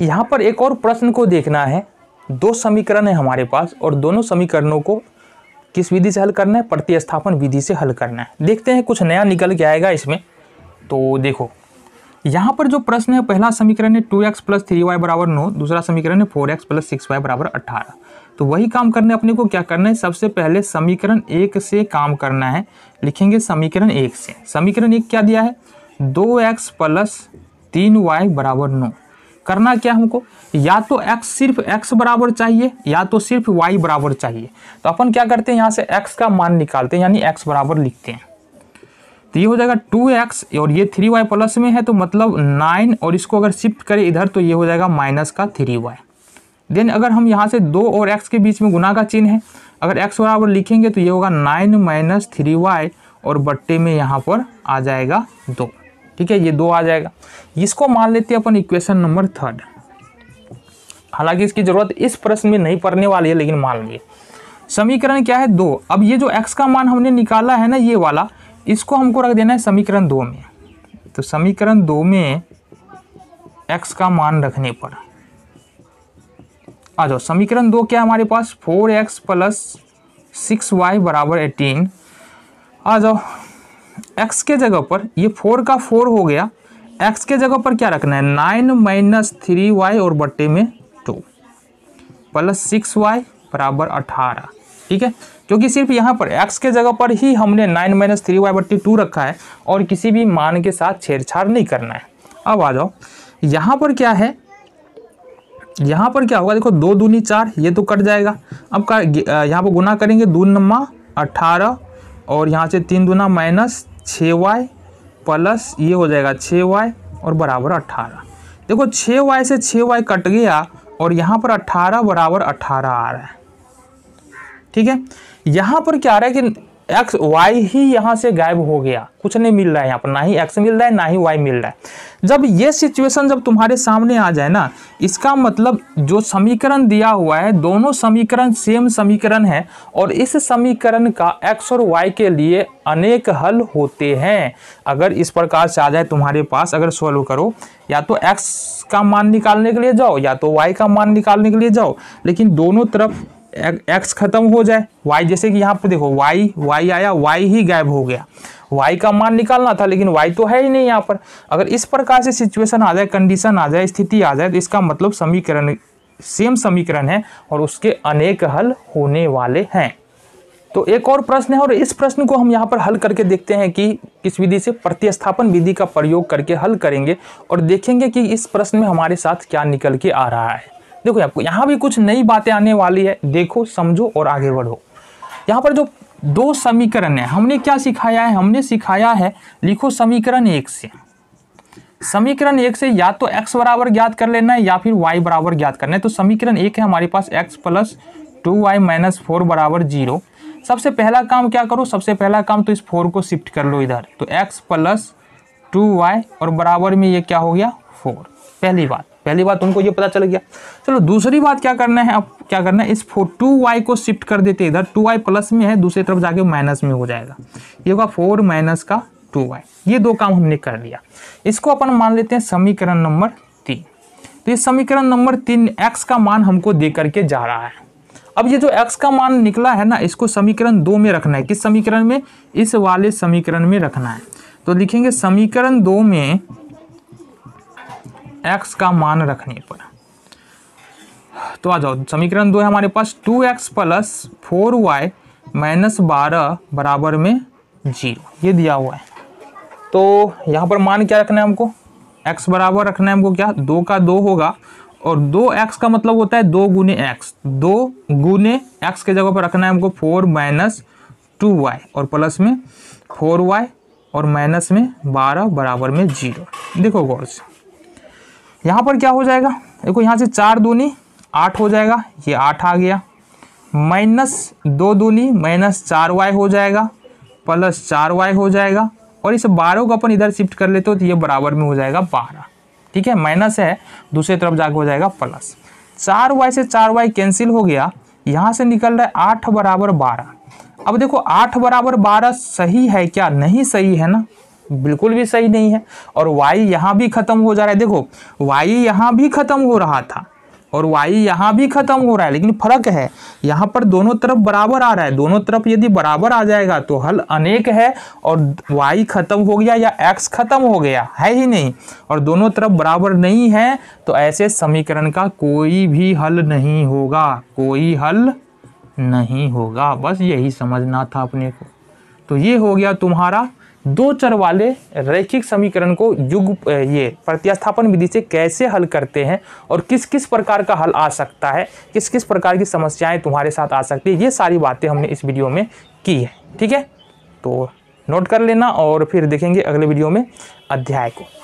यहाँ पर एक और प्रश्न को देखना है दो समीकरण है हमारे पास और दोनों समीकरणों को किस विधि से हल करना है प्रतिस्थापन विधि से हल करना है देखते हैं कुछ नया निकल के आएगा इसमें तो देखो यहाँ पर जो प्रश्न है पहला समीकरण है two x plus three y बराबर नौ दूसरा समीकरण है four x plus six y बराबर अट्ठारह तो वही काम करने अपने को क्या करना है सबसे पहले समीकरण एक से काम करना है लिखेंगे समीकरण एक से समीकरण एक क्या दिया है दो एक्स प्लस तीन वाई बराबर नौ करना क्या हमको या तो x सिर्फ x बराबर चाहिए या तो सिर्फ y बराबर चाहिए तो अपन क्या करते हैं यहाँ से x का मान निकालते हैं यानी x बराबर लिखते हैं तो ये हो जाएगा 2x और ये 3y प्लस में है तो मतलब 9 और इसको अगर शिफ्ट करें इधर तो ये हो जाएगा माइनस का 3y देन अगर हम यहाँ से दो और एक्स के बीच में गुना का चिन्ह है अगर एक्स बराबर लिखेंगे तो ये होगा नाइन माइनस थ्री वाई और बट्टे में यहाँ पर आ जाएगा दो ठीक है ये दो आ जाएगा इसको मान लेते हैं अपन इक्वेशन नंबर थर्ड हालांकि इसकी ज़रूरत इस प्रश्न में नहीं पड़ने वाली है लेकिन मान लीजिए समीकरण क्या है दो अब ये जो एक्स का मान हमने निकाला है ना ये वाला इसको हमको रख देना है समीकरण दो में तो समीकरण दो में एक्स का मान रखने पर आ जाओ समीकरण दो क्या है हमारे पास four x plus six y बराबर एटीन आ जाओ एक्स के जगह पर ये फोर का फोर हो गया एक्स के जगह पर क्या रखना है नाइन माइनस थ्री वाई और बट्टे में टू प्लस सिक्स वाई बराबर अठारह ठीक है क्योंकि सिर्फ यहाँ पर x के जगह पर ही हमने नाइन माइनस थ्री वाई बट्टी टू रखा है और किसी भी मान के साथ छेड़छाड़ नहीं करना है अब आ जाओ यहाँ पर क्या है यहाँ पर क्या होगा देखो दो दूनी चार ये तो कट जाएगा अब का यहाँ पर गुना करेंगे दो नम्मा अट्ठारह और यहाँ से तीन दूना माइनस छः वाई प्लस ये हो जाएगा छः वाई और बराबर अट्ठारह देखो छः वाई से छः वाई कट गया और यहाँ पर अट्ठारह बराबर अट्ठारह आ रहा है ठीक है यहाँ पर क्या आ रहा है कि एक्स वाई ही यहाँ से गायब हो गया कुछ नहीं मिल रहा है यहाँ पर ना ही एक्स मिल रहा है ना ही वाई मिल रहा है जब ये सिचुएशन जब तुम्हारे सामने आ जाए ना इसका मतलब जो समीकरण दिया हुआ है दोनों समीकरण सेम समीकरण है और इस समीकरण का एक्स और वाई के लिए अनेक हल होते हैं अगर इस प्रकार से आ जाए तुम्हारे पास अगर सॉल्व करो या तो एक्स का मान निकालने के लिए जाओ या तो वाई का मान निकालने के लिए जाओ लेकिन दोनों तरफ एक्स खत्म हो जाए वाई जैसे कि यहाँ पर देखो वाई वाई आया वाई ही गायब हो गया वाई का मान निकालना था लेकिन वाई तो है ही नहीं यहाँ पर अगर इस प्रकार से सिचुएशन आ जाए कंडीशन आ जाए स्थिति आ जाए तो इसका मतलब समीकरण सेम समीकरण है और उसके अनेक हल होने वाले हैं तो एक और प्रश्न है और इस प्रश्न को हम यहाँ पर हल करके देखते हैं कि किस विधि से प्रतिस्थापन विधि का प्रयोग करके हल करेंगे और देखेंगे कि इस प्रश्न में हमारे साथ क्या निकल के आ रहा है देखो आपको यहाँ भी कुछ नई बातें आने वाली है देखो समझो और आगे बढ़ो यहाँ पर जो दो समीकरण है हमने क्या सिखाया है हमने सिखाया है लिखो समीकरण एक से समीकरण एक से या तो x बराबर ज्ञात कर लेना है या फिर y बराबर ज्ञात करना है तो समीकरण एक है हमारे पास x plus two y minus four बराबर जीरो सबसे पहला काम क्या करो सबसे पहला काम तो इस फोर को शिफ्ट कर लो इधर तो x प्लस टू वाई और बराबर में ये क्या हो गया फोर पहली बात पहली बात उनको ये पता चल गया चलो दूसरी बात क्या करना है अब क्या करना है इस फोर टू वाई को शिफ्ट कर देते इधर टू वाई प्लस में है दूसरी तरफ जाके माइनस में हो जाएगा ये होगा फोर माइनस का टू वाई ये दो काम हमने कर लिया इसको अपन मान लेते हैं समीकरण नंबर तीन तो ये समीकरण नंबर तीन एक्स का मान हमको दे करके जा रहा है अब ये जो x का मान निकला है ना इसको समीकरण दो में रखना है किस समीकरण में इस वाले समीकरण में रखना है तो लिखेंगे समीकरण दो में एक्स का मान रखने पर तो आ जाओ समीकरण दो है हमारे पास two x plus four y minus बारह बराबर में जीरो ये दिया हुआ है तो यहाँ पर मान क्या रखना है हमको एक्स बराबर रखना है हमको क्या दो का दो होगा और दो एक्स का मतलब होता है दो गुने एक्स दो गुने एक्स के जगह पर रखना है हमको फोर माइनस टू वाई और प्लस में फोर वाई और माइनस में बारह बराबर में जीरो देखो गौर से यहाँ पर क्या हो जाएगा देखो यहाँ से चार दूनी आठ हो जाएगा ये आठ आ गया माइनस दो दूनी माइनस चार वाई हो जाएगा प्लस चार वाई हो जाएगा और इस बारह को अपन इधर शिफ्ट कर लेते हो तो ये बराबर में हो जाएगा बारह ठीक है माइनस है दूसरी तरफ जाके हो जाएगा प्लस चार वाई से चार वाई कैंसिल हो गया यहाँ से निकल रहा है आठ बराबर बारह अब देखो आठ बराबर बारह सही है क्या नहीं सही है ना बिल्कुल भी सही नहीं है और वाई यहाँ भी ख़त्म हो जा रहा है देखो वाई यहाँ भी ख़त्म हो रहा था और वाई यहाँ भी ख़त्म हो रहा है लेकिन फ़र्क है यहाँ पर दोनों तरफ बराबर आ रहा है दोनों तरफ यदि बराबर आ जाएगा तो हल अनेक है और वाई ख़त्म हो गया या एक्स ख़त्म हो गया है ही नहीं और दोनों तरफ बराबर नहीं है तो ऐसे समीकरण का कोई भी हल नहीं होगा कोई हल नहीं होगा बस यही समझना था अपने को तो ये हो गया तुम्हारा दो चर वाले रैखिक समीकरण को युग ये प्रत्यास्थापन विधि से कैसे हल करते हैं और किस किस प्रकार का हल आ सकता है किस किस प्रकार की समस्याएं तुम्हारे साथ आ सकती है ये सारी बातें हमने इस वीडियो में की है ठीक है तो नोट कर लेना और फिर देखेंगे अगले वीडियो में अध्याय को